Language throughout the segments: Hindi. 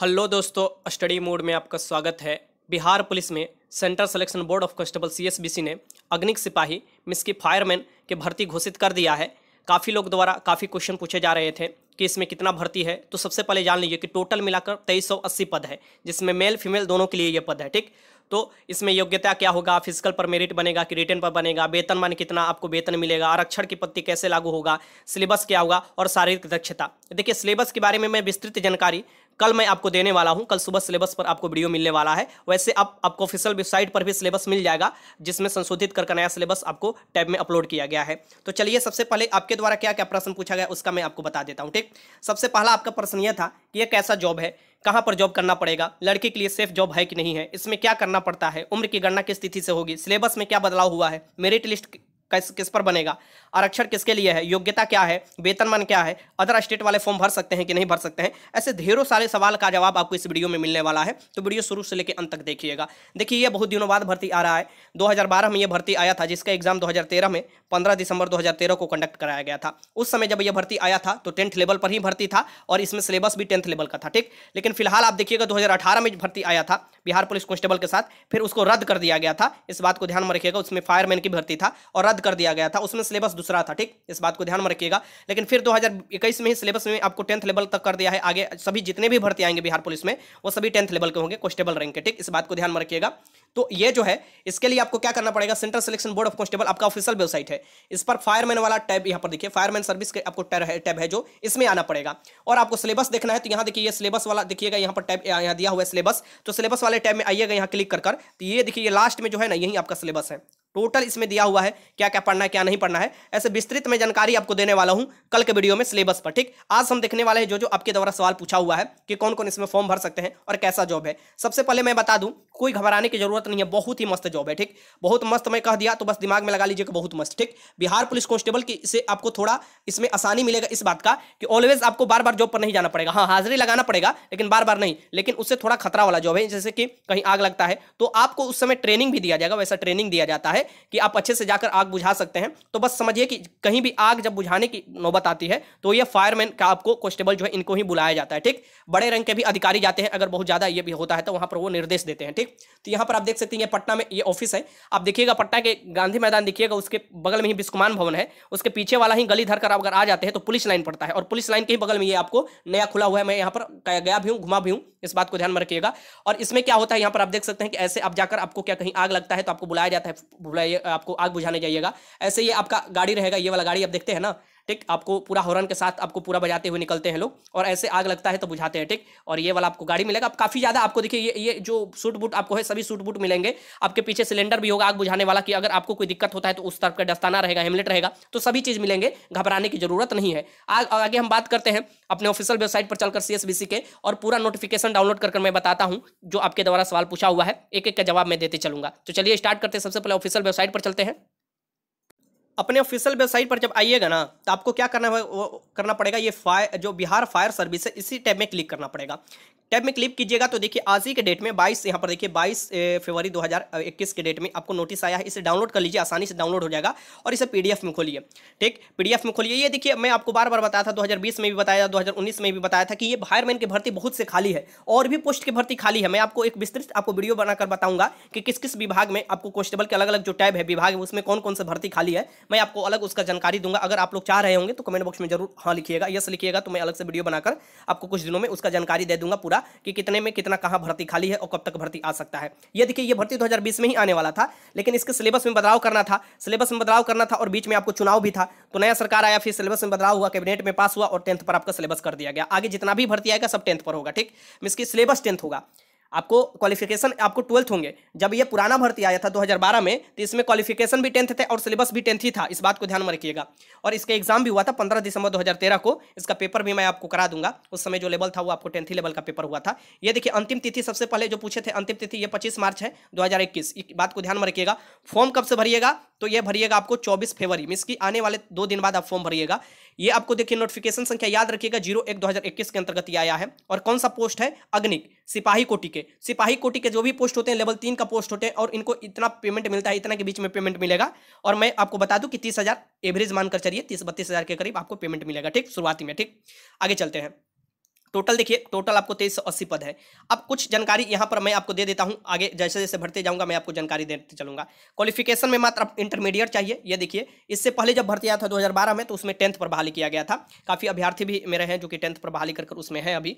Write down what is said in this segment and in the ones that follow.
हेलो दोस्तों स्टडी मोड में आपका स्वागत है बिहार पुलिस में central selection board of constable CSBC ने अग्निक सिपाही मिस की फायरमैन के भर्ती घोषित कर दिया है काफ़ी लोग द्वारा काफ़ी क्वेश्चन पूछे जा रहे थे कि इसमें कितना भर्ती है तो सबसे पहले जान लीजिए कि टोटल मिलाकर तेईस पद है जिसमें मेल फीमेल दोनों के लिए ये पद है ठीक तो इसमें योग्यता क्या होगा फिजिकल पर मेरिट बनेगा कि रिटर्न पर बनेगा वेतन मान कितना आपको वेतन मिलेगा आरक्षण की पत्ती कैसे लागू होगा सिलेबस क्या होगा और शारीरिक दक्षता देखिए सिलेबस के बारे में मैं विस्तृत जानकारी कल मैं आपको देने वाला हूँ कल सुबह सिलेबस पर आपको वीडियो मिलने वाला है वैसे आप, आपको ऑफिशियल वेबसाइट पर भी सिलेबस मिल जाएगा जिसमें संशोधित करके नया सिलेबस आपको टैब में अपलोड किया गया है तो चलिए सबसे पहले आपके द्वारा क्या क्या प्रश्न पूछा गया उसका मैं आपको बता देता हूँ ठीक सबसे पहला आपका प्रश्न यह था कि यह कैसा जॉब है कहाँ पर जॉब करना पड़ेगा लड़के के लिए सेफ जॉब है कि नहीं है इसमें क्या करना पड़ता है उम्र की गणना किस तिथि से होगी सिलेबस में क्या बदलाव हुआ है मेरिट लिस्ट किस किस पर बनेगा आरक्षण किसके लिए है योग्यता क्या है वेतनमान क्या है अदर स्टेट वाले फॉर्म भर सकते हैं कि नहीं भर सकते हैं ऐसे ढेरों सारे सवाल का जवाब आपको इस वीडियो में मिलने वाला है तो वीडियो शुरू से लेकर अंत तक देखिएगा देखिए ये बहुत दिनों बाद भर्ती आ रहा है दो में यह भर्ती आया था जिसका एग्जाम दो में पंद्रह दिसंबर दो को कंडक्ट कराया गया था उस समय जब यह भर्ती आया था तो टेंथ लेवल पर ही भर्ती था और इसमें सिलेबस भी टेंथ लेवल का था ठीक लेकिन फिलहाल आप देखिएगा दो में भर्ती आया था बिहार पुलिस कांस्टेबल के साथ फिर उसको रद्द कर दिया गया था इस बात को ध्यान में रखिएगा उसमें फायरमैन की भर्ती था और रद्द कर दिया गया था उसमें सिलेबस दूसरा था ठीक इस बात को ध्यान में रखिएगा लेकिन फिर 2021 में ही सिलेबस में आपको टेंथ लेवल तक कर दिया है आगे सभी जितने भी भर्ती आएंगे बिहार पुलिस में वो सभी टेंथ लेवल के होंगे कॉन्स्टेबल रैंक के ठीक इस बात को ध्यान में रखिएगा तो ये जो है इसके लिए आपको क्या करना पड़ेगा central selection board of constable आपका ऑफिशियल वेबसाइट है इस पर फायरमैन वाला टैब यहाँ पर देखिए फायरमैन सर्विस के आपको टैब है जो इसमें आना पड़ेगा और आपको सिलेबस देखना है तो यहाँ देखिए ये सिलेबस वाला देखिएगा यहाँ पर टैब यहाँ दिया हुआ है सिलेबस तो सिलेबस वाले टैब में आइएगा यहाँ क्लिक कर तो ये देखिए लास्ट में जो है ना यही आपका सिलेबस है टोटल इसमें दिया हुआ है क्या क्या पढ़ना है क्या नहीं पढ़ना है ऐसे विस्तृत में जानकारी आपको देने वाला हूं कल के वीडियो में सिलेबस पर ठीक आज हम देखने वाले हैं जो जो आपके द्वारा सवाल पूछा हुआ है कि कौन कौन इसमें फॉर्म भर सकते हैं और कैसा जॉब है सबसे पहले मैं बता दूं कोई घबराने की जरूरत नहीं है बहुत ही मस्त जॉब है ठीक बहुत मस्त मैं कह दिया तो बस दिमाग में लगा लीजिए कि बहुत मस्त ठीक बिहार पुलिस कॉन्स्टेबल की इसे आपको थोड़ा इसमें आसानी मिलेगा इस बात का कि ऑलवेज आपको बार बार जॉब पर नहीं जाना पड़ेगा हाँ हाजिरी लगाना पड़ेगा लेकिन बार बार नहीं लेकिन उससे थोड़ा खतरा वाला जॉब है जैसे कि कहीं आग लगता है तो आपको उस समय ट्रेनिंग भी दिया जाएगा वैसा ट्रेनिंग दिया जाता है कि आप अच्छे से जाकर आग बुझा सकते हैं तो बस समझिए कि कहीं भी आग जब बुझाने की नौबत आती है तो ये फायरमैन का आपको कॉन्स्टेबल जो है इनको ही बुलाया जाता है ठीक बड़े रंग के भी अधिकारी जाते हैं अगर बहुत ज़्यादा ये भी होता है तो वहां पर वो निर्देश देते हैं ठीक तो यहां पर आप देख सकते हैं पटना में ये ऑफिस है आप देखिएगा पटना के गांधी मैदान देखिएगा उसके बगल में ही बिस्कुमान भवन है उसके पीछे वाला ही गली धर कर अगर आ जाते हैं तो पुलिस लाइन पड़ता है और पुलिस लाइन के ही बगल में ये आपको नया खुला हुआ है मैं यहाँ पर गया भी हूँ घुमा भी हूँ इस बात को ध्यान में रखिएगा और इसमें क्या होता है यहाँ पर आप देख सकते हैं कि ऐसे आप जाकर आपको क्या कहीं आग लगता है तो आपको बुलाया जाता है बुलाइए आपको आग बुझाने जाइएगा ऐसे ये आपका गाड़ी रहेगा ये वाला गाड़ी आप देखते हैं ना ठीक आपको पूरा हॉर्न के साथ आपको पूरा बजाते हुए निकलते हैं लोग और ऐसे आग लगता है तो बुझाते हैं ठीक और ये वाला आपको गाड़ी मिलेगा आप काफ़ी ज़्यादा आपको देखिए ये ये जो सूट बूट आपको है सभी सूट बूट मिलेंगे आपके पीछे सिलेंडर भी होगा आग बुझाने वाला कि अगर आपको कोई दिक्कत होता है तो उस तरफ का दस्ताना रहेगा हेमलेट रहेगा तो सभी चीज़ मिलेंगे घबराने की जरूरत नहीं है आग आगे हम बात करते हैं अपने ऑफिशियल वेबसाइट पर चलकर सी के और पूरा नोटिफिकेशन डाउनलोड कर मैं बताता हूँ जो आपके द्वारा सवाल पूछा हुआ है एक एक का जवाब मैं देते चलूंगा तो चलिए स्टार्ट करते हैं सबसे पहले ऑफिशियल वेबसाइट पर चलते हैं अपने ऑफिशियल वेबसाइट पर जब आइएगा ना तो आपको क्या करना करना पड़ेगा ये फायर जो बिहार फायर सर्विस है इसी टैब में क्लिक करना पड़ेगा टैब में क्लिक कीजिएगा तो देखिए आज ही के डेट में 22 यहाँ पर देखिए 22 फरवरी 2021 के डेट में आपको नोटिस आया है इसे डाउनलोड कर लीजिए आसानी से डाउनलोड हो जाएगा और इसे पीडीएफ में खोलिए ठीक पीडीएफ में खोलिए ये देखिए मैं आपको बार बार बताया था 2020 में भी बताया था 2019 में भी बताया था कि ये फायरमैन की भर्ती बहुत से खाली है और भी पोस्ट की भर्ती खाली है मैं आपको एक विस्तृत आपको वीडियो बनाकर बताऊंगा कि किस किस विभाग में आपको कॉन्स्टेबल के अलग अलग जो टैब है विभाग है उसमें कौन कौन सा भर्ती खाली है मैं आपको अलग उसका जानकारी दूंगा अगर आप लोग चाह रहे होंगे तो कमेंट बॉक्स में जरूर हाँ लिखिएगा यस लिखिएगा तो मैं अलग से वीडियो बनाकर आपको कुछ दिनों में उसका जानकारी दे दूंगा पूरा होगा कि कितने में कितना कहाँ भर्ती खाली है और कब तक भर्ती आ सकता है ये देखिए ये भर्ती 2020 में ही आने वाला था लेकिन इसके सिलेबस में बदलाव करना था सिलेबस में बदलाव करना था और बीच में आपको चुनाव भी था तो नया सरकार आया फिर सिलेबस में बदलाव हुआ कैबिनेट में पास हुआ और टेंथ पर आपका सिलेबस कर दिया गया आगे जितना भी भर्ती आएगा सब टेंथ पर होगा ठीक मीस की सिलेबस टेंथ होगा आपको क्वालिफिकेशन आपको ट्वेल्थ होंगे जब ये पुराना भर्ती आया था 2012 में तो इसमें क्वालिफिकेशन भी टेंथ थे और सिलेबस भी टेंथ ही था इस बात को ध्यान में रखिएगा और इसका एग्जाम भी हुआ था 15 दिसंबर 2013 को इसका पेपर भी मैं आपको करा दूंगा उस समय जो लेवल था वो आपको टेंथ लेवल का पेपर हुआ था ये देखिए अंतिम तिथि सबसे पहले जो पूछे थे अंतिम तिथि ये पच्चीस मार्च है दो इस बात को ध्यान में रखिएगा फॉर्म कब से भरिएगा तो ये भरिएगा आपको चौबीस फेवरी मीस की आने वाले दो दिन बाद आप फॉर्म भरिएगा ये आपको देखिए नोटिफिकेशन संख्या याद रखिएगा जीरो एक दो हजार इक्कीस के अंतर्गत आया है और कौन सा पोस्ट है अग्निक सिपाही कोटि के सिपाही कोटि के जो भी पोस्ट होते हैं लेवल तीन का पोस्ट होते हैं और इनको इतना पेमेंट मिलता है इतना के बीच में पेमेंट मिलेगा और मैं आपको बता दूं कि तीस एवरेज मानकर चलिए तीस बत्तीस के करीब आपको पेमेंट मिलेगा ठीक शुरुआती में ठीक आगे चलते हैं टोटल देखिए टोटल आपको तेईस सौ अस्सी पद है अब कुछ जानकारी यहाँ पर मैं आपको दे देता हूँ आगे जैसे जैसे भरते जाऊँगा मैं आपको जानकारी देते चलूंगा क्वालिफिकेशन में मात्र इंटरमीडिएट चाहिए ये देखिए इससे पहले जब भर्ती आया था 2012 में तो उसमें टेंथ पर बहाली किया गया था काफ़ी अभ्यर्थी भी मेरे हैं जो कि टेंथ पर बहाली कर उसमें हैं अभी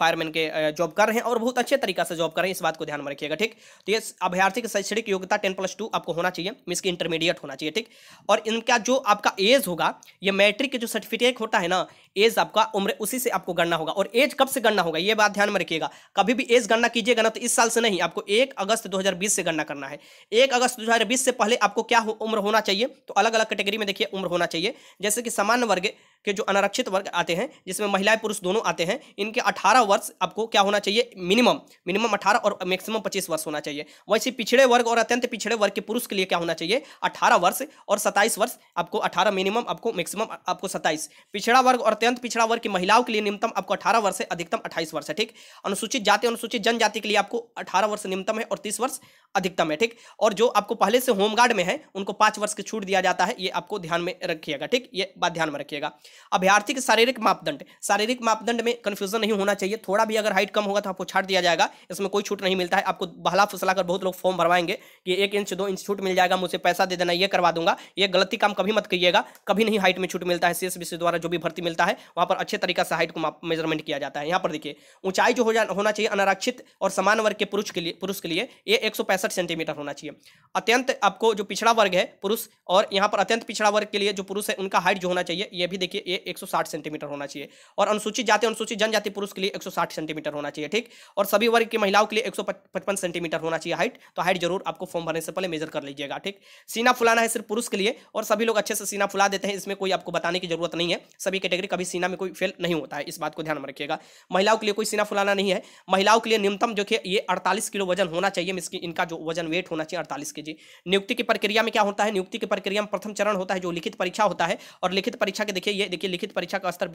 फायरमैन के जॉब कर रहे हैं और बहुत अच्छे तरीका से जॉब कर रहे हैं इस बात को ध्यान में रखिएगा ठीक तो ये अभ्यर्थी की शैक्षणिक योग्यता टेन प्लस टू आपको होना चाहिए मीस की इंटरमीडिएट होना चाहिए ठीक और इनका जो आपका एज होगा ये मैट्रिक के जो सर्टिफिकेट होता है ना एज आपका उम्र उसी से आपको गणना होगा और एज कब से गणना होगा ये बात ध्यान में रखिएगा कभी भी एज गणना कीजिएगा ना तो इस साल से नहीं आपको एक अगस्त 2020 से गणना करना है एक अगस्त 2020 से पहले आपको क्या हो, उम्र होना चाहिए तो अलग अलग कैटेगरी में देखिए उम्र होना चाहिए जैसे कि सामान्य वर्ग के जो अनारक्षित वर्ग आते हैं जिसमें महिलाएं पुरुष दोनों आते हैं इनके 18 वर्ष आपको क्या होना चाहिए मिनिमम मिनिमम 18 और मैक्सिमम 25 वर्ष होना चाहिए वैसे पिछड़े वर्ग और अत्यंत पिछड़े वर्ग के पुरुष के लिए क्या होना चाहिए अठारह वर्ष और 27 वर्ष आपको अठारह मिनिमम आपको मैक्सिमम आपको सत्ताईस पिछड़ा वर्ग और अत्यंत पिछड़ा वर्ग की महिलाओं के लिए न्यूनतम आपको अठारह वर्ष है अधिकतम अट्ठाईस वर्ष है ठीक अनुसूचित जाति अनुसूचित जनजाति के लिए आपको अठारह वर्ष न्यूनतम है और तीस वर्ष अधिकतम है ठीक और जो आपको पहले से होमगार्ड में है उनको पाँच वर्ष की छूट दिया जाता है ये आपको ध्यान में रखिएगा ठीक ये बात ध्यान में रखिएगा अभ्यार्थी के शारीरिक मापदंड शारीरिक मापदंड में कन्फ्यूजन नहीं होना चाहिए थोड़ा भी अगर हाइट कम होगा तो आपको छाट दिया जाएगा इसमें कोई छूट नहीं मिलता है आपको बहला फुसला कर बहुत लोग फॉर्म भरवाएंगे कि एक इंच दो इंच छूट मिल जाएगा मुझे पैसा दे देना ये करवा दूंगा ये गलती काम कभी मत करिएगा कभी नहीं हाइट में छूट मिलता है सी द्वारा जो भी भर्ती मिलता है वहाँ पर अच्छे तरीके से हाइट को मेजरमेंट किया जाता है यहाँ पर देखिए ऊंचाई जो होना चाहिए अनारक्षित और समान वर्ग के पुरुष के लिए पुरुष के लिए ये एक सेंटीमीटर होना चाहिए अत्यंत आपको जो पिछड़ा वर्ग है पुरुष और यहाँ पर अत्यंत पिछड़ा वर्ग के लिए जो पुरुष है उनका हाइट जो होना चाहिए ये भी देखिए ये 160 सेंटीमीटर होना चाहिए और अनुसूचित जाति अनुसूचित जनजाति पुरुष के लिए 160 सेंटीमीटर होना चाहिए ठीक और सभी वर्ग की महिलाओं के लिए 155 सेंटीमीटर होना चाहिए हाइट तो हाइट जरूर आपको फॉर्म भरने से पहले मेजर कर लीजिएगा ठीक सीना फुलाना है सिर्फ पुरुष के लिए और सभी लोग अच्छे से सीना फुला देते हैं इसमें कोई आपको बताने की जरूरत नहीं है सभी कैटेगरी कभी सीना में कोई फेल नहीं होता है इस बात को ध्यान में रखिएगा महिलाओं के लिए कोई सीना फुलाना नहीं है महिलाओं के लिए न्यूनतम जो कि ये अड़तालीस किलो वजन होना चाहिए इनका जो वजन वेट होना चाहिए अड़तालीस के नियुक्ति की प्रक्रिया में क्या होता है नियुक्ति की प्रक्रिया में प्रथम चरण होता है जो लिखित परीक्षा होता है और लिखित परीक्षा के देखिए ये है देखिए लिखित परीक्षा का स्तर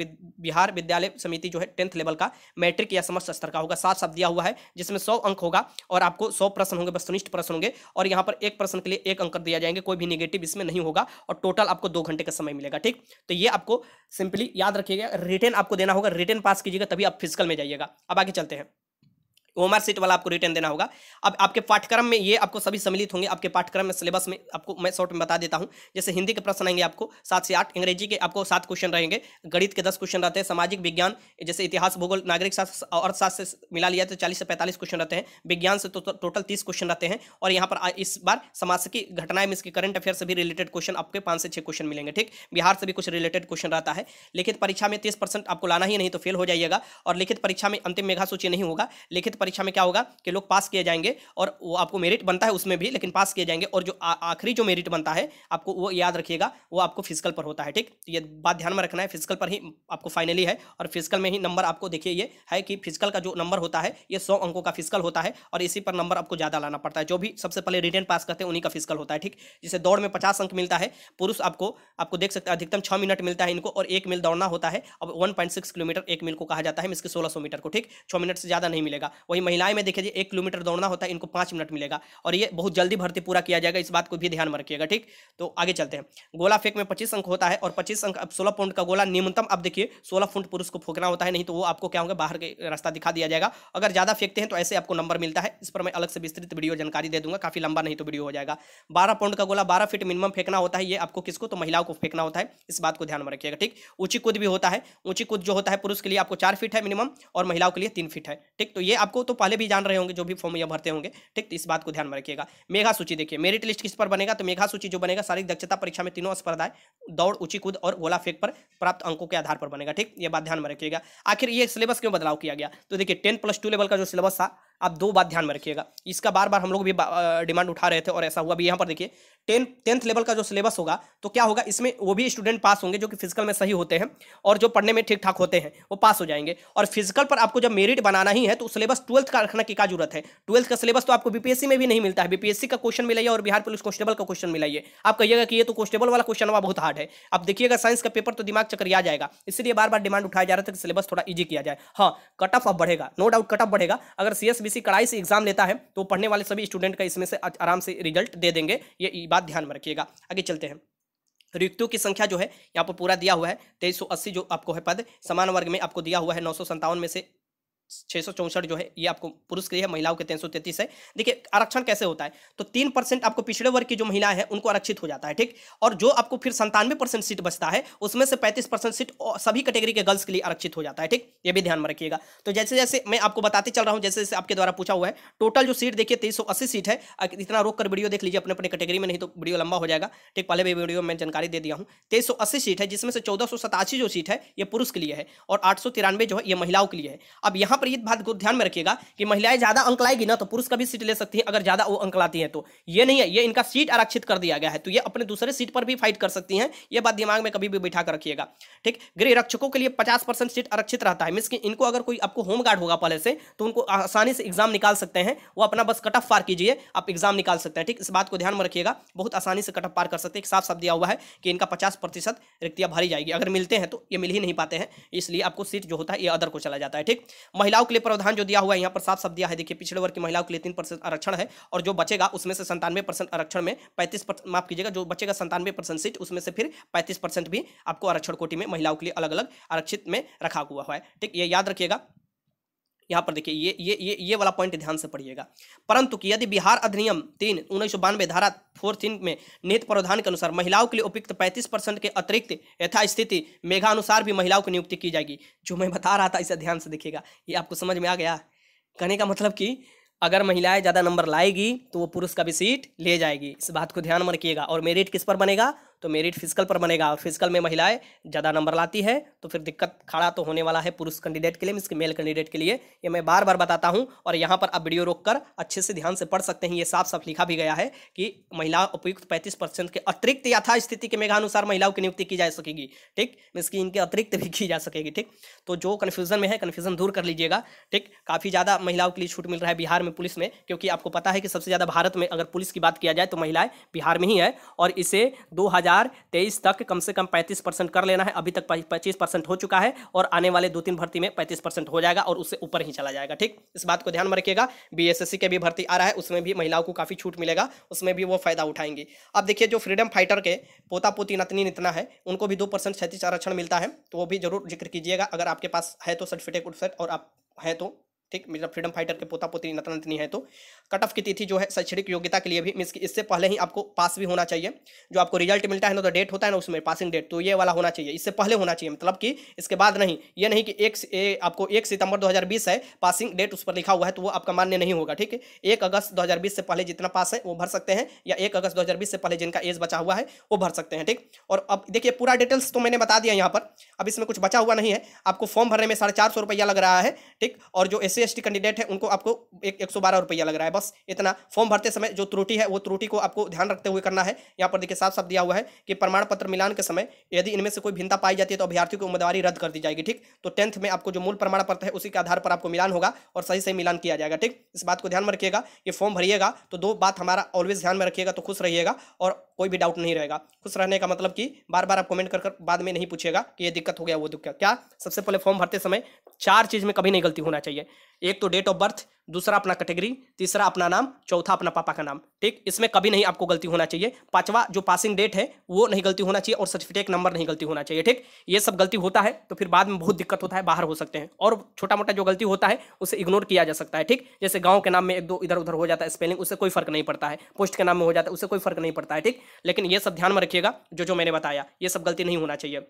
बिहार विद्यालय समिति जो है टेंथ लेवल का मैट्रिक या समस्त स्तर का होगा सात साफ दिया हुआ है जिसमें सौ अंक होगा और आपको सौ प्रश्न होंगे वस्तुनिष्ठ प्रश्न होंगे और यहाँ पर एक प्रश्न के लिए एक अंक दिया जाएंगे कोई भी निगेटिव इसमें नहीं होगा और टोटल आपको दो घंटे का समय मिलेगा ठीक तो ये आपको सिंपली याद रखिएगा रिटर्न आपको देना होगा रिटर्न पास कीजिएगा तभी आप फिजिकल में जाइएगा अब आगे चलते हैं ओमर सीट वाला आपको रिटर्न देना होगा अब आपके पाठ्यक्रम में ये आपको सभी सम्मिलित होंगे आपके पाठ्यक्रम में सिलेबस में आपको मैं शॉर्ट में बता देता हूँ जैसे हिंदी के प्रश्न आएंगे आपको सात से आठ अंग्रेजी के आपको सात क्वेश्चन रहेंगे गणित के दस क्वेश्चन रहते हैं सामाजिक विज्ञान जैसे इतिहास भूगोल नागरिक शास्त्र अर्थशास्त्र से मिला लिया तो चालीस से पैंतालीस क्वेश्चन रहते हैं विज्ञान से तो टोटल तो, तीस क्वेश्चन रहते हैं और यहाँ पर इस बार समाज की घटनाएं में इसके करंट अफेयर से भी रिलेटेड क्वेश्चन आपके पाँच से छः क्वेश्चन मिलेंगे ठीक बिहार से भी कुछ रिलेटेड क्वेश्चन रहता है लिखित परीक्षा में तीस आपको लाना ही नहीं तो फेल हो जाइएगा और लिखित परीक्षा में अंतिम मेघा सूची नहीं होगा लिखित परीक्षा में क्या होगा कि लोग पास किए जाएंगे और वो आपको मेरिट बनता है उसमें भी लेकिन पास किए जाएंगे और जो आखिरी जो मेरिट बनता है आपको वो याद रखिएगा वो आपको फिजिकल पर होता है ठीक तो ये बात ध्यान में रखना है फिजिकल पर ही आपको फाइनली है और फिजिकल में ही नंबर आपको देखिए ये है कि फिजिकल का जो नंबर होता है ये सौ अंकों का फिजिकल होता है और इसी पर नंबर आपको ज़्यादा लाना पड़ता है जो भी सबसे पहले रिटर्न पास करते हैं उन्हीं का फिजिकल होता है ठीक जिसे दौड़ में पचास अंक मिलता है पुरुष आपको आपको देख सकते हैं अधिकतम छः मिनट मिलता है इनको और एक मील दौड़ना होता है अब वन किलोमीटर एक मील को कहा जाता है इसके सोलह सौ मीटर को ठीक छः मिनट से ज़्यादा नहीं मिलेगा वही महिलाएं में देखिए एक किलोमीटर दौड़ना होता है इनको पाँच मिनट मिलेगा और ये बहुत जल्दी भर्ती पूरा किया जाएगा इस बात को भी ध्यान में रखिएगा ठीक तो आगे चलते हैं गोला फेंक में पच्चीस अंक होता है और पच्चीस अंक अब सोलह पॉइंट का गोला न्यूनतम अब देखिए सोलह फुट पुरुष को फेंकना होता है नहीं तो वो आपको क्या होगा बाहर के रास्ता दिखा दिया जाएगा अगर ज़्यादा फेंकते हैं तो ऐसे आपको नंबर मिलता है इस पर मैं अलग से विस्तृत वीडियो जानकारी दे दूंगा काफ़ी लंबा नहीं तो वीडियो हो जाएगा बारह पॉइंट का गोला बारह फीट मिनिमम फेंकना होता है ये आपको किसको तो महिलाओं को फेंकना होता है इस बात को ध्यान में रखिएगा ठीक ऊंची कूद भी होता है ऊंची कूद जो होता है पुरुष के लिए आपको चार फीट है मिनिमम और महिलाओं के लिए तीन फीट है ठीक तो ये आपको आपको तो पहले भी जान रहे होंगे जो भी फॉर्म यह भरते होंगे ठीक तो इस बात को ध्यान में रखिएगा मेघा सूची देखिए मेरिट लिस्ट किस पर बनेगा तो मेघा सूची जो बनेगा सारी दक्षता परीक्षा में तीनों स्पर्धाएं दौड़ ऊंची कूद और गोला फेंक पर प्राप्त अंकों के आधार पर बनेगा ठीक ये बात ध्यान में रखिएगा आखिर ये सिलेबस क्यों बदलाव किया गया तो देखिए टेन प्लस टू लेवल का जो सिलेबस था आप दो बात ध्यान में रखिएगा इसका बार बार हम लोग भी डिमांड उठा रहे थे और ऐसा हुआ भी यहाँ पर देखिए टेन टेंथ लेवल का जो सिलेबस होगा तो क्या होगा इसमें वो भी स्टूडेंट पास होंगे जो कि फिजिकल में सही होते हैं और जो पढ़ने में ठीक ठाक होते हैं वो पास हो जाएंगे और फिजिकल पर आपको जब मेरिट बनाना ही है तो सिलेबस ट्वेल्थ का रखना की क्या जरूरत है ट्वेल्थ का सिलेबस तो आपको बीपीएससी में भी नहीं मिलता है बीपीएससी का क्वेश्चन मिलाइए और बिहार पुलिस कॉन्स्टेबल का क्वेश्चन मिलाइए आप कहिएगा कि ये तो कॉन्स्टेबल वाला क्वेश्चन हुआ बहुत हार्ड है आप देखिएगा साइंस का पेपर तो दिमाग चक्कर आ जाएगा इसलिए बार बार डिमांड उठाया जा रहा था कि सिलेबस थोड़ा ईजी किया जाए हाँ कट ऑफ अब बढ़ेगा नो डाउट कट ऑफ बढ़ेगा अगर सी सी कड़ाई से एग्जाम लेता है तो पढ़ने वाले सभी स्टूडेंट का इसमें से आराम से रिजल्ट दे देंगे ये बात ध्यान में रखिएगा आगे चलते हैं रिक्तियों की संख्या जो है यहाँ पर पूरा दिया हुआ है तेईस जो आपको है पद समान वर्ग में आपको दिया हुआ है नौ में से छः सौ जो है ये आपको पुरुष के लिए है महिलाओं के तीन सौ है देखिए आरक्षण कैसे होता है तो तीन परसेंट आपको पिछड़े वर्ग की जो महिला है उनको आरक्षित हो जाता है ठीक और जो आपको फिर संतानवे परसेंट सीट बचता है उसमें से पैंतीस परसेंट सीट सभी कैटेगरी के गर्ल्स के लिए आरक्षित हो जाता है ठीक ये भी ध्यान में रखिएगा तो जैसे जैसे मैं आपको बताते चल रहा हूँ जैसे जैसे आपके द्वारा पूछा हुआ है टोटल जो सीट देखिए तेईस सीट है इतना रोक कर वीडियो देख लीजिए अपने अपने कैटेगरी में नहीं तो वीडियो लंबा हो जाएगा ठीक पहले भी वीडियो में जानकारी दे दिया हूँ तेईस सीट है जिसमें से चौदह जो सीट है ये पुरुष के लिए है और आठ जो है ये महिलाओं के लिए है अब यहाँ यहाँ पर ये बात को ध्यान में रखिएगा कि महिलाएं ज्यादा अंक लाएगी ना तो पुरुष का भी सीट ले सकती हैं अगर ज्यादा वो अंक लाती हैं तो ये नहीं है ये इनका सीट आरक्षित कर दिया गया है तो ये अपने दूसरे सीट पर भी फाइट कर सकती हैं ये बात दिमाग में कभी भी बैठा कर रखिएगा ठीक गृह रक्षकों के लिए पचास सीट आरक्षित रहता है मीन्स की इनको अगर कोई आपको होम गार्ड होगा पहले से तो उनको आसानी से एग्जाम निकाल सकते हैं वो अपना बस कट ऑफ पार कीजिए आप एग्जाम निकाल सकते हैं ठीक इस बात को ध्यान में रखिएगा बहुत आसानी से कट ऑफ पार कर सकते हैं साफ साफ दिया हुआ है कि इनका पचास प्रतिशत रिक्तियां भरी जाएगी अगर मिलते हैं तो ये मिल ही नहीं पाते हैं इसलिए आपको सीट जो होता है ये अदर को चला जाता है ठीक महिला महिलाओं के लिए प्रावधान जो दिया हुआ है यहाँ पर साफ साफ दिया है देखिए पिछड़े वर्ग की महिलाओं के लिए तीन परसेंट आरक्षण है और जो बचेगा उसमें से संतानवे परसेंट आरक्षण में पैंतीस माफ कीजिएगा जो बचेगा संतानवे परसेंट सीट उसमें से फिर पैंतीस परसेंट भी आपको आरक्षण कोटी में महिलाओं के लिए अलग अलग आरक्षित में रखा हुआ है ठीक ये याद रखिएगा यहाँ पर देखिए ये ये ये ये वाला पॉइंट ध्यान से पढ़िएगा परंतु कि यदि बिहार अधिनियम तीन उन्नीस धारा फोर तीन में निहित प्रावधान के अनुसार महिलाओं के लिए उपयुक्त पैंतीस परसेंट के अतिरिक्त यथास्थिति मेघानुसार भी महिलाओं की नियुक्ति की जाएगी जो मैं बता रहा था इसे ध्यान से देखिएगा ये आपको समझ में आ गया कहने का मतलब कि अगर महिलाएं ज़्यादा नंबर लाएगी तो वो पुरुष का भी सीट ले जाएगी इस बात को ध्यान में रखिएगा और मेरिट किस पर बनेगा तो मेरिट फिजिकल पर बनेगा और फिजिकल में महिलाएं ज़्यादा नंबर लाती है तो फिर दिक्कत खड़ा तो होने वाला है पुरुष कैंडिडेट के लिए मीन्स मेल कैंडिडेट के लिए ये मैं बार बार बताता हूँ और यहाँ पर आप वीडियो रोक कर अच्छे से ध्यान से पढ़ सकते हैं ये साफ साफ लिखा भी गया है कि महिला उपयुक्त पैंतीस परसेंट के अतिरिक्त यथा स्थिति के मेघानुसार महिलाओं की नियुक्ति की जा सकेगी ठीक मीन्स की इनके अतिरिक्त भी की जा सकेगी ठीक तो जो कन्फ्यूजन में है कन्फ्यूजन दूर कर लीजिएगा ठीक काफ़ी ज़्यादा महिलाओं के लिए छूट मिल रहा है बिहार में पुलिस में क्योंकि आपको पता है कि सबसे ज़्यादा भारत में अगर पुलिस की बात किया जाए तो महिलाएं बिहार में ही है और इसे दो हजार 2023 तक कम से कम 35 परसेंट कर लेना है अभी तक 25 परसेंट हो चुका है और आने वाले दो तीन भर्ती में 35 परसेंट हो जाएगा और उससे ऊपर ही चला जाएगा ठीक इस बात को ध्यान में रखिएगा बीएसएससी के भी भर्ती आ रहा है उसमें भी महिलाओं को काफ़ी छूट मिलेगा उसमें भी वो फायदा उठाएंगी अब देखिए जो फ्रीडम फाइटर के पोता पोती नतनी नितना है उनको भी दो परसेंट क्षतिच आरक्षण मिलता है तो वो भी जरूर जिक्र कीजिएगा अगर आपके पास है तो सर्टिफिकेट और आप हैं तो ठीक मतलब फ्रीडम फाइटर के पोता पोती नतन नतनी है तो कट ऑफ की तिथि जो है शैक्षणिक योग्यता के लिए भी मीन्स इससे पहले ही आपको पास भी होना चाहिए जो आपको रिजल्ट मिलता है ना तो डेट होता है ना उसमें पासिंग डेट तो ये वाला होना चाहिए इससे पहले होना चाहिए मतलब कि इसके बाद नहीं ये नहीं कि एक ए, आपको एक सितंबर दो है पासिंग डेट उस पर लिखा हुआ है तो वो आपका मान्य नहीं होगा ठीक है एक अगस्त दो से पहले जितना पास है वो भर सकते हैं या एक अगस्त दो से पहले जिनका एज बचा हुआ है वो भर सकते हैं ठीक और अब देखिए पूरा डिटेल्स तो मैंने बता दिया यहाँ पर अब इसमें कुछ बचा हुआ नहीं है आपको फॉर्म भरने में साढ़े चार लग रहा है ठीक और जो एस सी एस कैंडिडेट है उनको आपको एक एक सौ बारह रुपया लग रहा है बस इतना फॉर्म भरते समय जो त्रुटि है वो त्रुटि को आपको ध्यान रखते हुए करना है यहाँ पर देखिए साफ साफ दिया हुआ है कि प्रमाण पत्र मिलान के समय यदि इनमें से कोई भिन्नता पाई जाती है तो अभ्यर्थी की उम्मीदवारी रद्द कर दी जाएगी ठीक तो टेंथ में आपको जो मूल प्रमाण पत्र है उसी के आधार पर आपको मिलान होगा और सही सही मिलान किया जाएगा ठीक इस बात को ध्यान में रखिएगा कि फॉर्म भरिएगा तो दो बात हमारा ऑलवेज ध्यान में रखिएगा तो खुश रहिएगा और कोई भी डाउट नहीं रहेगा खुश रहने का मतलब कि बार बार आप कमेंट कर बाद में नहीं पूछेगा कि ये दिक्कत हो गया वो दिक्कत क्या सबसे पहले फॉर्म भरते समय चार चीज़ में कभी नहीं गलती होना चाहिए एक तो डेट ऑफ बर्थ दूसरा अपना कैटेगरी तीसरा अपना नाम चौथा अपना पापा का नाम ठीक इसमें कभी नहीं आपको गलती होना चाहिए पांचवा जो पासिंग डेट है वो नहीं गलती होना चाहिए और सर्टिफिकेट नंबर नहीं गलती होना चाहिए ठीक ये सब गलती होता है तो फिर बाद में बहुत दिक्कत होता है बाहर हो सकते हैं और छोटा मोटा जो गलती होता है उसे इग्नोर किया जा सकता है ठीक जैसे गाँव के नाम में एक दो इधर उधर हो जाता है स्पेलिंग उससे कोई फर्क नहीं पड़ता है पोस्ट के नाम में हो जाता है उससे कोई फर्क नहीं पड़ता है ठीक लेकिन ये सब ध्यान में रखिएगा जो जो मैंने बताया ये सब गलती नहीं होना चाहिए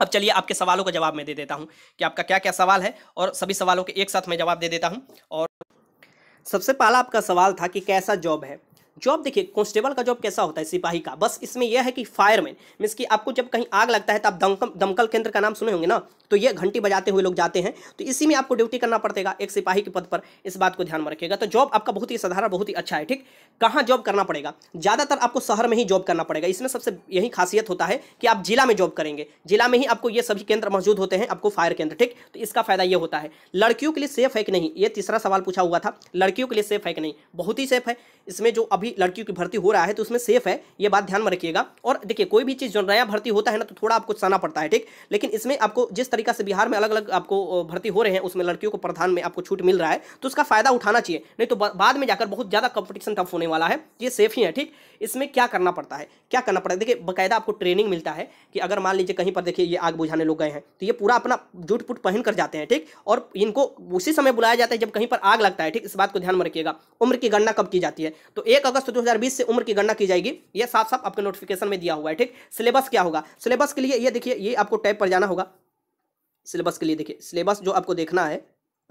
अब चलिए आपके सवालों का जवाब मैं दे देता हूँ कि आपका क्या क्या सवाल है और सभी सवालों के एक साथ मैं जवाब दे देता हूँ और सबसे पहला आपका सवाल था कि कैसा जॉब है जॉब देखिए कॉन्स्टेबल का जॉब कैसा होता है सिपाही का बस इसमें यह है कि फायरमैन मीन्स कि आपको जब कहीं आग लगता है तो आप दमकल दमकल केंद्र का नाम सुने होंगे ना तो ये घंटी बजाते हुए लोग जाते हैं तो इसी में आपको ड्यूटी करना पड़ेगा एक सिपाही के पद पर इस बात को ध्यान में रखिएगा तो जॉब आपका बहुत ही साधारण बहुत ही अच्छा है ठीक कहाँ जॉब करना पड़ेगा ज़्यादातर आपको शहर में ही जॉब करना पड़ेगा इसमें सबसे यही खासियत होता है कि आप जिला में जॉब करेंगे जिला में ही आपको ये सभी केंद्र मौजूद होते हैं आपको फायर केंद्र ठीक तो इसका फायदा ये होता है लड़कियों के लिए सेफ है कि नहीं ये तीसरा सवाल पूछा हुआ था लड़कियों के लिए सेफ है कि नहीं बहुत ही सेफ है इसमें जो अब अभी लड़कियों की भर्ती हो रहा है तो उसमें सेफ है ये बात ध्यान में रखिएगा और देखिए कोई भी चीज़ जो नया भर्ती होता है ना तो थोड़ा आपको सहना पड़ता है ठीक लेकिन इसमें आपको जिस तरीका से बिहार में अलग अलग आपको भर्ती हो रहे हैं उसमें लड़कियों को प्रधान में आपको छूट मिल रहा है तो उसका फायदा उठाना चाहिए नहीं तो बाद में जाकर बहुत ज़्यादा कॉम्पिटिशन टफ होने वाला है ये सेफ ही है ठीक इसमें क्या करना पड़ता है क्या करना पड़ता है देखिए बाकायदा आपको ट्रेनिंग मिलता है कि अगर मान लीजिए कहीं पर देखिए ये आग बुझाने लोग गए हैं तो ये पूरा अपना जुट पुट पहन कर जाते हैं ठीक और इनको उसी समय बुलाया जाता है जब कहीं पर आग लगता है ठीक इस बात को ध्यान में रखिएगा उम्र की गणना कब की जाती है तो एक अगस्त 2020 से उम्र की गणना की जाएगी ये साफ साफ आपके नोटिफिकेशन में दिया हुआ है ठीक सिलेबस क्या होगा सिलेबस के लिए ये देखिए ये आपको टैब पर जाना होगा सिलेबस के लिए देखिए सिलेबस जो आपको देखना है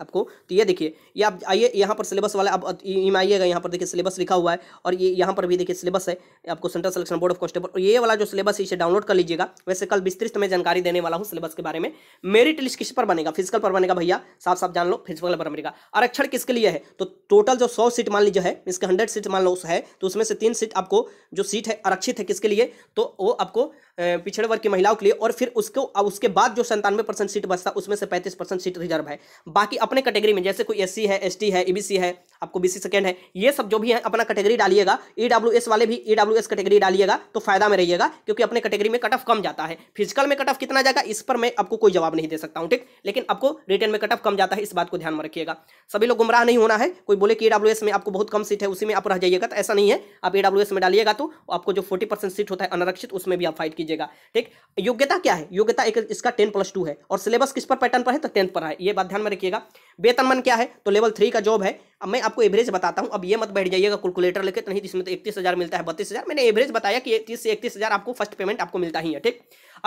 आपको तो ये देखिए ये आप आइए यहाँ पर सिलेबस वाला आप में आइएगा यहाँ पर देखिए सिलेबस लिखा हुआ है और ये यहाँ पर भी देखिए सिलेबस है आपको central selection board of constable ये वाला जो सिलेबस है इसे डाउनलोड कर लीजिएगा वैसे कल विस्तृत में जानकारी देने वाला हूँ सिलेबस के बारे में मेरिट लिस्ट किस पर बनेगा फिजिकल पर बनेगा भैया साफ साफ जान लो फिजिकल पर बनेगा आरक्षण किसके लिए है तो टोटल जो सौ सीट मान लीजिए है इसके हंड्रेड सीट मान लो है तो उसमें से तीन सीट आपको जो सीट है आरक्षित है किसके लिए तो वो आपको पिछड़े वर्ग की महिलाओं के लिए और फिर उसको अब उसके बाद जो संतानवे परसेंट सीट बचता उसमें से पैंतीस परसेंट सीट रिजर्व है बाकी अपने कैटेगरी में जैसे कोई एस है एस है ई e है आपको बी सेकेंड है ये सब जो भी है अपना कैटेगरी डालिएगा ई e वाले भी ई e कैटेगरी डालिएगा तो फायदा में रहिएगा क्योंकि अपने कैटेगरी में कट ऑफ कम जाता है फिजिकल में कट ऑफ कितना जाएगा इस पर मैं आपको कोई जवाब नहीं दे सकता हूँ ठीक लेकिन आपको रिटर्न में कट ऑफ कम जाता है इस बात को ध्यान में रखिएगा सभी लोग गुमराह नहीं होना है कोई बोले कि ई में आपको बहुत कम सीट है उसी में आप रह जाइएगा तो ऐसा नहीं है आप ई में डालिएगा तो आपको जो फोर्टी सीट होता है अनारक्षित उसमें भी आप फाइट कीजिए लीजिएगा ठीक योग्यता क्या है योग्यता एक इसका टेन प्लस टू है और सिलेबस किस पर पैटर्न पर है तो टेंथ पर है ये बात ध्यान में रखिएगा वेतनमन क्या है तो लेवल थ्री का जॉब है अब मैं आपको एवरेज बताता हूँ अब ये मत बैठ जाइएगा कैलकुलेटर लेकर तो नहीं जिसमें तो इकतीस हज़ार मिलता है बत्तीस हज़ार मैंने एवरेज बताया कि तीस से इकतीस हज़ार आपको फर्स्ट पेमेंट आपको मिलता ही है ठीक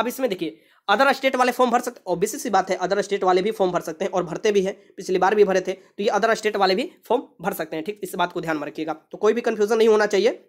अब इसमें देखिए अदर स्टेट वाले फॉर्म भर सकते ओबीसी सी बात है अदर स्टेट वाले भी फॉर्म भर सकते हैं और भरते भी हैं पिछली बार भी भरे थे तो ये अदर स्टेट वाले भी फॉर्म भर सकते हैं ठीक इस बात को ध्यान में रखिएगा तो कोई भी कन्फ्यूजन नहीं होना चाहिए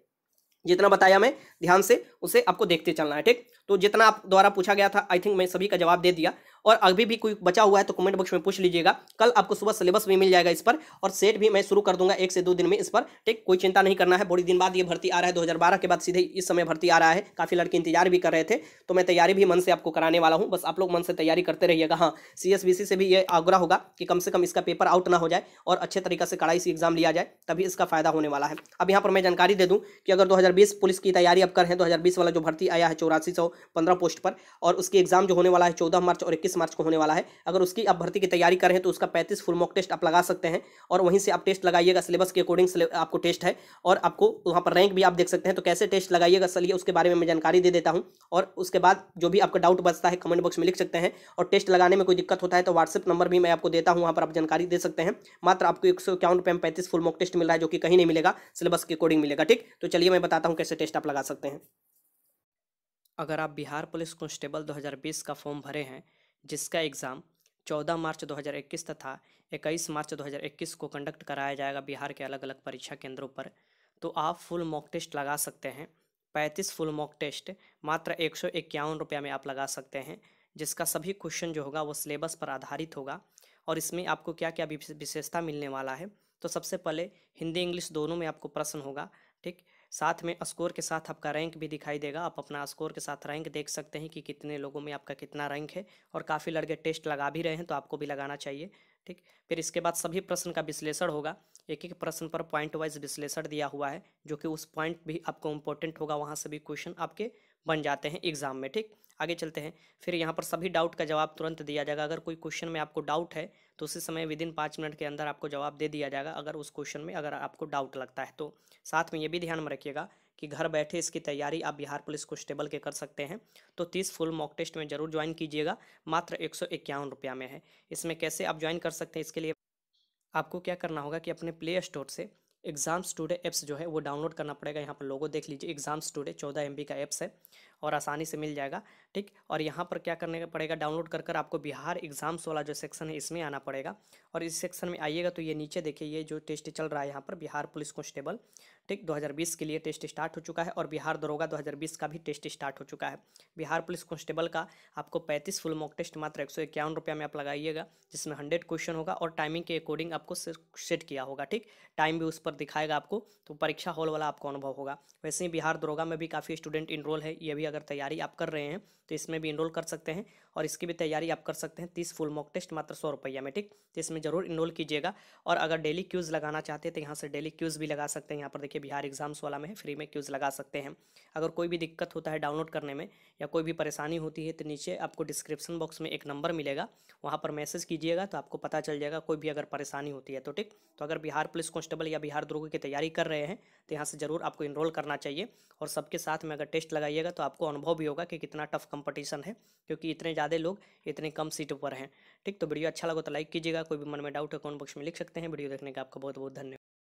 जितना बताया मैं ध्यान से उसे आपको देखते चलना है ठीक तो जितना आप द्वारा पूछा गया था आई थिंक मैं सभी का जवाब दे दिया और अभी भी कोई बचा हुआ है तो कमेंट बॉक्स में पूछ लीजिएगा कल आपको सुबह सिलेबस भी मिल जाएगा इस पर और सेट भी मैं शुरू कर दूंगा एक से दो दिन में इस पर ठीक कोई चिंता नहीं करना है बड़ी दिन बाद ये भर्ती आ रहा है दो के बाद सीधे इस समय भर्ती आ रहा है काफ़ी लड़के इंतजार भी कर रहे थे तो मैं तैयारी भी मन से आपको कराने वाला हूँ बस आप लोग मन से तैयारी करते रहिएगा हाँ सी से भी ये आग्रह होगा कि कम से कम इसका पेपर आउट ना हो जाए और अच्छे तरीके से कड़ाई से एग्जाम लिया जाए तभी इसका फायदा होने वाला है अब यहाँ पर मैं जानकारी दे दूँ कि अगर 2020 पुलिस की तैयारी अब कर रहे हैं 2020 वाला जो भर्ती आया है चौरासी पोस्ट पर और उसकी एग्जाम जो होने वाला है चौदह मार्च और इक्कीस इकतीस मार्च को होने वाला है अगर उसकी आप भर्ती की तैयारी करें तो उसका पैंतीस फुल मॉक टेस्ट आप लगा सकते हैं और वहीं से आप टेस्ट लगाइएगा सिलेबस के अकॉर्डिंग आपको टेस्ट है और आपको वहाँ पर रैंक भी आप देख सकते हैं तो कैसे टेस्ट लगाइएगा चलिए उसके बारे में मैं जानकारी दे देता हूँ और उसके बाद जो भी आपका डाउट बचता है कमेंट बॉक्स में लिख सकते हैं और टेस्ट लगाने में कोई दिक्कत होता है तो व्हाट्सएप नंबर भी मैं आपको देता हूँ वहाँ पर आप जानकारी दे सकते हैं मात्र आपको एक सौ इक्यावन रुपये फुल मॉक टेस्ट मिल रहा है जो कि कहीं नहीं मिलेगा सिलेबस के अकॉर्डिंग मिलेगा ठीक तो चलिए मैं बताता हूँ कैसे टेस्ट आप लगा सकते हैं अगर आप बिहार पुलिस कांस्टेबल 2020 का फॉर्म भरे हैं जिसका एग्ज़ाम 14 मार्च 2021 तथा 21 मार्च 2021 को कंडक्ट कराया जाएगा बिहार के अलग अलग परीक्षा केंद्रों पर तो आप फुल मॉक टेस्ट लगा सकते हैं पैंतीस फुल मॉक टेस्ट मात्र एक सौ इक्यावन रुपया में आप लगा सकते हैं जिसका सभी क्वेश्चन जो होगा वो सिलेबस पर आधारित होगा और इसमें आपको क्या क्या विशेषता मिलने वाला है तो सबसे पहले हिंदी इंग्लिश दोनों में आपको प्रश्न होगा ठीक साथ में स्कोर के साथ आपका रैंक भी दिखाई देगा आप अपना स्कोर के साथ रैंक देख सकते हैं कि कितने लोगों में आपका कितना रैंक है और काफ़ी लड़के टेस्ट लगा भी रहे हैं तो आपको भी लगाना चाहिए ठीक फिर इसके बाद सभी प्रश्न का विश्लेषण होगा एक एक प्रश्न पर पॉइंट वाइज विश्लेषण दिया हुआ है जो कि उस पॉइंट भी आपको इम्पोर्टेंट होगा वहाँ से भी क्वेश्चन आपके बन जाते हैं एग्जाम में ठीक आगे चलते हैं फिर यहाँ पर सभी डाउट का जवाब तुरंत दिया जाएगा अगर कोई क्वेश्चन में आपको डाउट है तो उसी समय विद इन पाँच मिनट के अंदर आपको जवाब दे दिया जाएगा अगर उस क्वेश्चन में अगर आपको डाउट लगता है तो साथ में ये भी ध्यान में रखिएगा कि घर बैठे इसकी तैयारी आप बिहार पुलिस कॉन्स्टेबल के कर सकते हैं तो तीस फुल मॉक टेस्ट में जरूर ज्वाइन कीजिएगा मात्र एक सौ इक्यावन रुपया में है इसमें कैसे आप ज्वाइन कर सकते हैं इसके लिए आपको क्या करना होगा कि अपने प्ले स्टोर से एग्ज़ाम्स टूडे ऐप्स जो है वो डाउनलोड करना पड़ेगा यहाँ पर लोगो देख लीजिए एग्ज़ाम्स टूडे चौदह एम का एप्स है और आसानी से मिल जाएगा ठीक और यहाँ पर क्या करने का पड़ेगा डाउनलोड कर कर आपको बिहार एग्ज़ाम्स वाला जो सेक्शन है इसमें आना पड़ेगा और इस सेक्शन में आइएगा तो ये नीचे देखिए ये जो टेस्ट चल रहा है यहाँ पर बिहार पुलिस कॉन्स्टेबल ठीक 2020 के लिए टेस्ट स्टार्ट हो चुका है और बिहार दरोगा 2020 का भी टेस्ट स्टार्ट हो चुका है बिहार पुलिस कांस्टेबल का आपको 35 फुल मॉक टेस्ट मात्र एक सौ में आप लगाइएगा जिसमें हंड्रेड क्वेश्चन होगा और टाइमिंग के अकॉर्डिंग आपको सेट किया होगा ठीक टाइम भी उस पर दिखाएगा आपको तो परीक्षा हॉल वाला आपको अनुभव होगा वैसे ही बिहार दरोगा में भी काफ़ी स्टूडेंट इनरोल है ये भी अगर तैयारी आप कर रहे हैं तो इसमें भी इनरोल कर सकते हैं और इसकी भी तैयारी आप कर सकते हैं तीस फुल मॉक टेस्ट मात्र सौ रुपया में ठीक तो इसमें जरूर इनरोल कीजिएगा और अगर डेली क्यूज़ लगाना चाहते हैं तो यहाँ से डेली क्यूज़ भी लगा सकते हैं यहाँ पर देखिए देखिए बिहार एग्जाम्स वाला में है फ्री में क्यूज़ लगा सकते हैं अगर कोई भी दिक्कत होता है डाउनलोड करने में या कोई भी परेशानी होती है तो नीचे आपको डिस्क्रिप्शन बॉक्स में एक नंबर मिलेगा वहाँ पर मैसेज कीजिएगा तो आपको पता चल जाएगा कोई भी अगर परेशानी होती है तो ठीक तो अगर बिहार पुलिस कॉन्स्टेबल या बिहार दुर्ग की तैयारी कर रहे हैं तो यहाँ से ज़रूर आपको इनरोल करना चाहिए और सबके साथ में अगर टेस्ट लगाइएगा तो आपको अनुभव भी होगा कि कितना टफ कंपटीशन है क्योंकि इतने ज़्यादा लोग इतने कम सीट पर हैं ठीक तो वीडियो अच्छा लगा तो लाइक कीजिएगा कोई भी मन में डाउट है कमेंट बॉक्स में लिख सकते हैं वीडियो देखने का आपका बहुत बहुत धन्यवाद